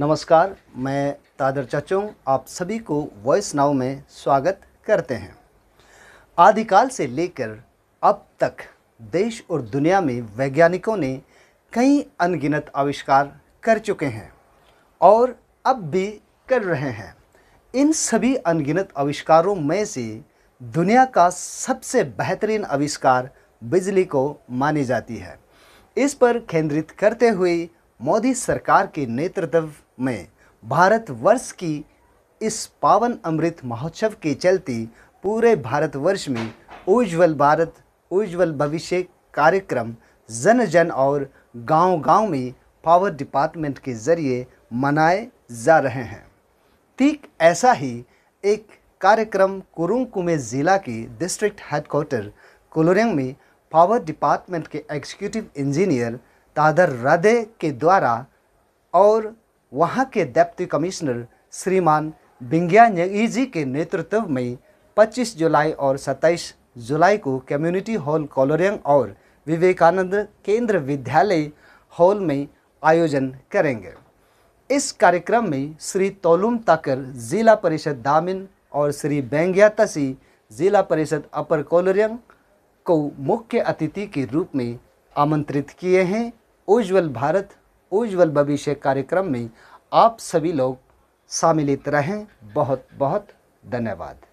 नमस्कार मैं तादर चचों आप सभी को वॉइस नाव में स्वागत करते हैं आदिकाल से लेकर अब तक देश और दुनिया में वैज्ञानिकों ने कई अनगिनत आविष्कार कर चुके हैं और अब भी कर रहे हैं इन सभी अनगिनत आविष्कारों में से दुनिया का सबसे बेहतरीन आविष्कार बिजली को मानी जाती है इस पर केंद्रित करते हुए मोदी सरकार के नेतृत्व में भारतवर्ष की इस पावन अमृत महोत्सव के चलते पूरे भारतवर्ष में उज्जवल भारत उज्जवल भविष्य कार्यक्रम जन जन और गांव-गांव में पावर डिपार्टमेंट के जरिए मनाए जा रहे हैं ठीक ऐसा ही एक कार्यक्रम कुरुंकुमे ज़िला के डिस्ट्रिक्ट हेडक्वार्टर कोलोरंग में पावर डिपार्टमेंट के एग्जीक्यूटिव इंजीनियर दादर हृदय के द्वारा और वहाँ के डेप्टी कमिश्नर श्रीमान बिंग्या नेगी जी के नेतृत्व में 25 जुलाई और 27 जुलाई को कम्युनिटी हॉल कॉलोरियम और विवेकानंद केंद्र विद्यालय हॉल में आयोजन करेंगे इस कार्यक्रम में श्री तोलुम ताकर जिला परिषद दामिन और श्री बेंगिया तसी जिला परिषद अपर कोलोरियंग को मुख्य अतिथि के रूप में आमंत्रित किए हैं उज्जवल भारत उज्जवल भविष्य कार्यक्रम में आप सभी लोग सम्मिलित रहें बहुत बहुत धन्यवाद